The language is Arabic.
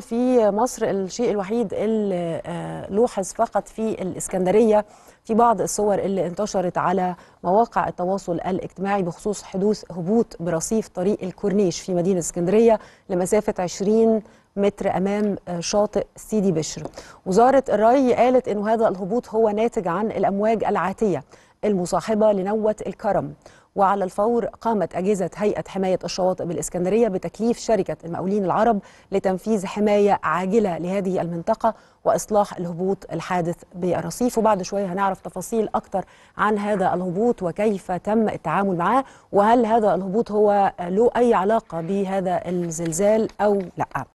في مصر الشيء الوحيد اللي آه، لوحظ فقط في الإسكندرية في بعض الصور اللي انتشرت على مواقع التواصل الاجتماعي بخصوص حدوث هبوط برصيف طريق الكورنيش في مدينة اسكندرية لمسافة 20 متر أمام آه، شاطئ سيدي بشر وزارة الري قالت أنه هذا الهبوط هو ناتج عن الأمواج العاتية المصاحبة لنوة الكرم وعلى الفور قامت أجهزة هيئة حماية الشواطئ بالإسكندرية بتكليف شركة المقاولين العرب لتنفيذ حماية عاجلة لهذه المنطقة وإصلاح الهبوط الحادث بالرصيف وبعد شوية هنعرف تفاصيل أكتر عن هذا الهبوط وكيف تم التعامل معاه وهل هذا الهبوط هو له أي علاقة بهذا الزلزال أو لأ